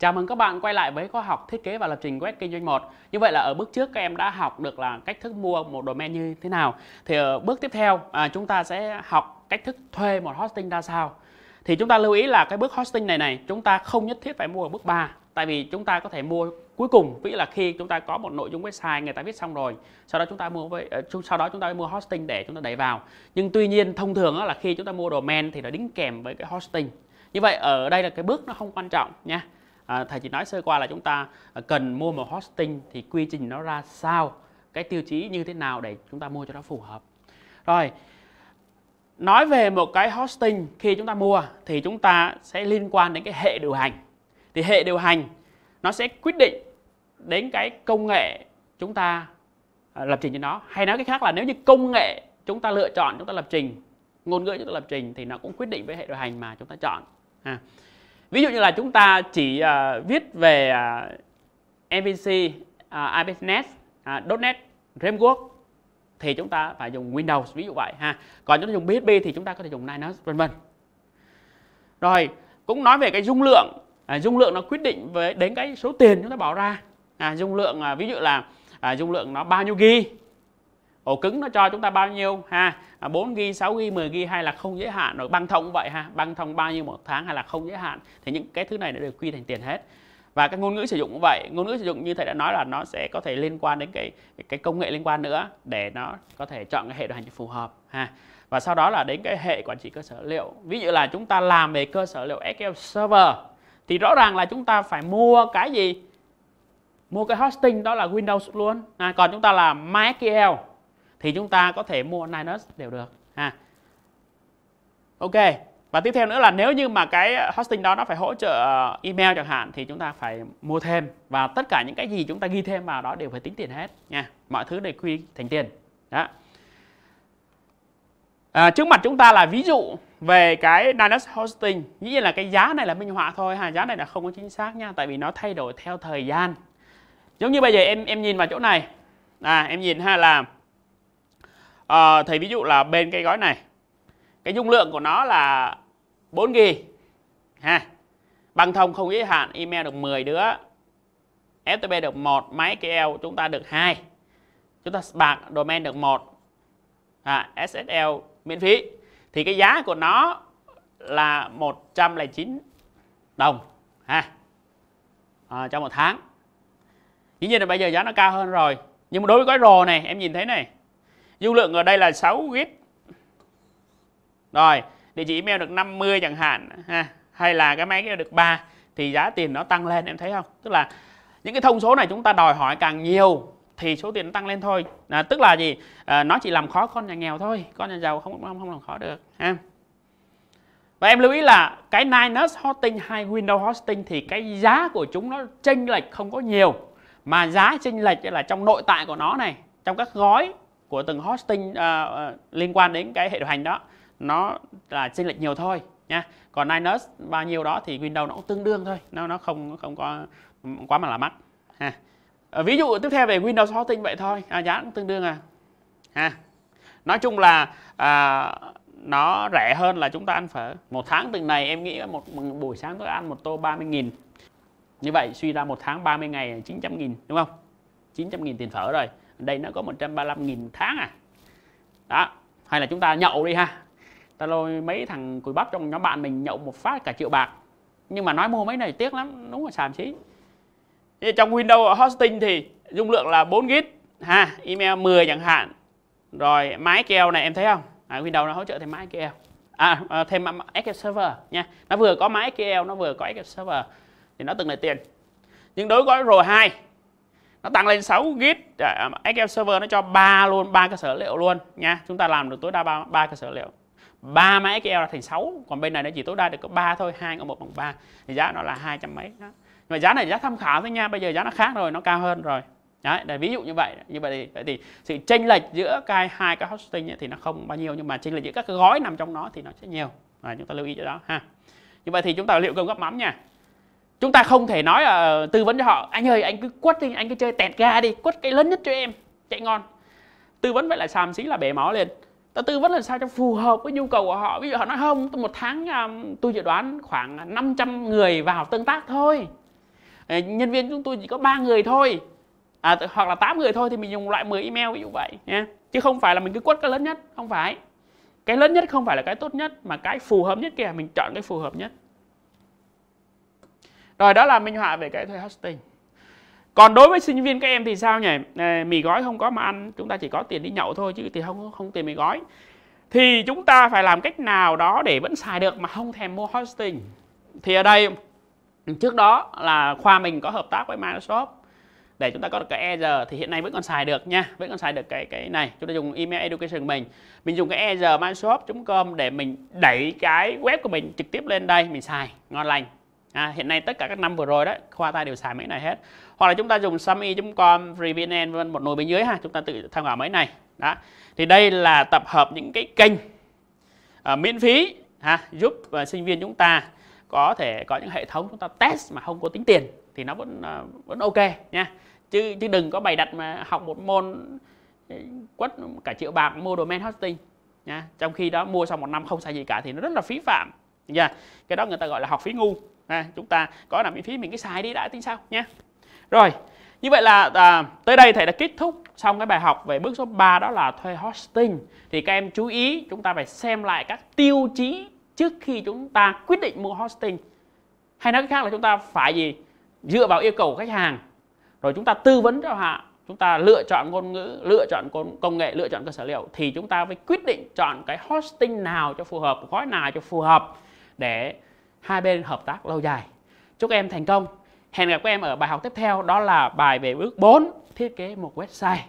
Chào mừng các bạn quay lại với khóa học thiết kế và lập trình web kinh doanh 1. Như vậy là ở bước trước các em đã học được là cách thức mua một domain như thế nào. Thì ở bước tiếp theo à, chúng ta sẽ học cách thức thuê một hosting ra sao. Thì chúng ta lưu ý là cái bước hosting này này chúng ta không nhất thiết phải mua ở bước 3 tại vì chúng ta có thể mua cuối cùng ví là khi chúng ta có một nội dung website người ta viết xong rồi sau đó chúng ta mua với ờ, sau đó chúng ta mua hosting để chúng ta đẩy vào nhưng tuy nhiên thông thường là khi chúng ta mua domain thì nó đính kèm với cái hosting như vậy ở đây là cái bước nó không quan trọng nha à, thầy chỉ nói sơ qua là chúng ta à, cần mua một hosting thì quy trình nó ra sao cái tiêu chí như thế nào để chúng ta mua cho nó phù hợp rồi nói về một cái hosting khi chúng ta mua thì chúng ta sẽ liên quan đến cái hệ điều hành thì hệ điều hành nó sẽ quyết định đến cái công nghệ chúng ta à, lập trình cho nó hay nói cái khác là nếu như công nghệ chúng ta lựa chọn chúng ta lập trình ngôn ngữ chúng ta lập trình thì nó cũng quyết định với hệ điều hành mà chúng ta chọn à ví dụ như là chúng ta chỉ uh, viết về uh, à, MVC, uh, à, IPNet, uh, .NET, Framework thì chúng ta phải dùng Windows ví dụ vậy ha. Còn chúng ta dùng PHP thì chúng ta có thể dùng Linux vân vân. Rồi cũng nói về cái dung lượng, à, dung lượng nó quyết định với đến cái số tiền chúng ta bỏ ra. À, dung lượng à, ví dụ là à, dung lượng nó bao nhiêu ghi ổ cứng nó cho chúng ta bao nhiêu ha 4 g 6 g 10 g hay là không giới hạn rồi băng thông cũng vậy ha băng thông bao nhiêu một tháng hay là không giới hạn thì những cái thứ này nó đều quy thành tiền hết và cái ngôn ngữ sử dụng cũng vậy ngôn ngữ sử dụng như thầy đã nói là nó sẽ có thể liên quan đến cái cái công nghệ liên quan nữa để nó có thể chọn cái hệ điều hành phù hợp ha và sau đó là đến cái hệ quản trị cơ sở liệu ví dụ là chúng ta làm về cơ sở liệu SQL Server thì rõ ràng là chúng ta phải mua cái gì mua cái hosting đó là Windows luôn à, còn chúng ta làm MySQL thì chúng ta có thể mua Niners đều được ha. Ok, và tiếp theo nữa là nếu như mà cái ờ, hosting đó nó phải hỗ trợ ờ, email chẳng hạn thì chúng ta phải mua thêm và tất cả những cái gì chúng ta ghi thêm vào đó đều phải tính tiền hết nha. Mọi thứ đều quy thành tiền. Đó. À, trước mặt chúng ta là ví dụ về cái Dynas Hosting Dĩ nhiên là cái giá này là minh họa thôi ha Giá này là không có chính xác nha Tại vì nó thay đổi theo thời gian Giống như bây giờ em em nhìn vào chỗ này à, Em nhìn ha là à, ờ, thầy ví dụ là bên cái gói này cái dung lượng của nó là 4 g ha băng thông không giới hạn email được 10 đứa FTP được một máy KL chúng ta được hai chúng ta bạc domain được một à, SSL miễn phí thì cái giá của nó là 109 đồng ha à, trong một tháng dĩ nhiên là bây giờ giá nó cao hơn rồi nhưng mà đối với gói rồ này em nhìn thấy này dung lượng ở đây là 6 gig rồi địa chỉ email được 50 chẳng hạn ha hay là cái máy kia được 3 thì giá tiền nó tăng lên em thấy không tức là những cái thông số này chúng ta đòi hỏi càng nhiều thì số tiền nó tăng lên thôi à, tức là gì à, nó chỉ làm khó con nhà nghèo thôi con nhà giàu không không, không làm khó được ha và em lưu ý là cái Linux hosting hay Windows hosting thì cái giá của chúng nó chênh lệch không có nhiều mà giá chênh lệch là trong nội tại của nó này trong các gói của từng hosting uh, liên quan đến cái hệ điều hành đó nó là chênh lệch nhiều thôi nha còn Linux bao nhiêu đó thì Windows nó cũng tương đương thôi nó nó không không có quá mà là mắc ha à, ví dụ tiếp theo về Windows hosting vậy thôi à, giá cũng tương đương à ha nói chung là à, nó rẻ hơn là chúng ta ăn phở một tháng từng này em nghĩ một, một buổi sáng tôi ăn một tô 30 nghìn như vậy suy ra một tháng 30 ngày 900 nghìn đúng không 900 nghìn tiền phở rồi đây nó có 135.000 tháng à đó hay là chúng ta nhậu đi ha ta lôi mấy thằng cùi bắp trong nhóm bạn mình nhậu một phát cả triệu bạc nhưng mà nói mua mấy này tiếc lắm đúng là xàm xí trong Windows hosting thì dung lượng là 4 gig ha email 10 chẳng hạn rồi máy keo này em thấy không à, Windows nó hỗ trợ thêm máy keo à, à thêm SQL Server nha nó vừa có máy keo nó vừa có SQL Server thì nó từng là tiền nhưng đối với RO2 nó tăng lên 6 gig SQL Server nó cho ba luôn ba cơ sở liệu luôn nha chúng ta làm được tối đa ba cơ sở liệu 3 máy SQL là thành 6 còn bên này nó chỉ tối đa được có 3 thôi hai cộng một bằng 3 thì giá nó là 200 mấy đó nhưng mà giá này giá tham khảo thôi nha bây giờ giá nó khác rồi nó cao hơn rồi Đấy, để ví dụ như vậy như vậy thì, vậy thì sự chênh lệch giữa cái hai cái hosting ấy, thì nó không bao nhiêu nhưng mà chênh lệch giữa các cái gói nằm trong nó thì nó sẽ nhiều à, chúng ta lưu ý cho đó ha như vậy thì chúng ta liệu cơm gấp mắm nha chúng ta không thể nói là ờ, tư vấn cho họ anh ơi anh cứ quất đi anh cứ chơi tẹt ga đi quất cái lớn nhất cho em chạy ngon tư vấn vậy là xàm xí là bể máu lên ta tư vấn là sao cho phù hợp với nhu cầu của họ ví dụ họ nói không một tháng à, tôi dự đoán khoảng 500 người vào tương tác thôi ờ, nhân viên chúng tôi chỉ có ba người thôi à, hoặc là 8 người thôi thì mình dùng loại 10 email ví dụ vậy nha chứ không phải là mình cứ quất cái lớn nhất không phải cái lớn nhất không phải là cái tốt nhất mà cái phù hợp nhất kia mình chọn cái phù hợp nhất rồi đó là minh họa về cái thuê hosting. Còn đối với sinh viên các em thì sao nhỉ? Ờ, mì gói không có mà ăn, chúng ta chỉ có tiền đi nhậu thôi chứ thì không không tiền mì gói. Thì chúng ta phải làm cách nào đó để vẫn xài được mà không thèm mua hosting. Thì ở đây trước đó là khoa mình có hợp tác với Microsoft để chúng ta có được cái ez thì hiện nay vẫn còn xài được nha vẫn còn xài được cái cái này chúng ta dùng email education mình mình dùng cái ez Microsoft.com để mình đẩy cái web của mình trực tiếp lên đây mình xài ngon lành À, hiện nay tất cả các năm vừa rồi đó khoa ta đều xài mấy này hết hoặc là chúng ta dùng summy.com, vvn vân một nồi bên dưới ha chúng ta tự tham khảo mấy này đó thì đây là tập hợp những cái kênh uh, miễn phí ha giúp uh, sinh viên chúng ta có thể có những hệ thống chúng ta test mà không có tính tiền thì nó vẫn uh, vẫn ok nha chứ chứ đừng có bày đặt mà học một môn quất cả triệu bạc mua domain hosting nha trong khi đó mua xong một năm không xài gì cả thì nó rất là phí phạm dạ cái đó người ta gọi là học phí ngu ha à, chúng ta có là miễn phí mình cứ xài đi đã tính sao nha rồi như vậy là à, tới đây thầy đã kết thúc xong cái bài học về bước số 3 đó là thuê hosting thì các em chú ý chúng ta phải xem lại các tiêu chí trước khi chúng ta quyết định mua hosting hay nói cách khác là chúng ta phải gì dựa vào yêu cầu của khách hàng rồi chúng ta tư vấn cho họ chúng ta lựa chọn ngôn ngữ lựa chọn công nghệ lựa chọn cơ sở liệu thì chúng ta phải quyết định chọn cái hosting nào cho phù hợp gói nào cho phù hợp để hai bên hợp tác lâu dài. Chúc em thành công. Hẹn gặp các em ở bài học tiếp theo đó là bài về bước 4 thiết kế một website.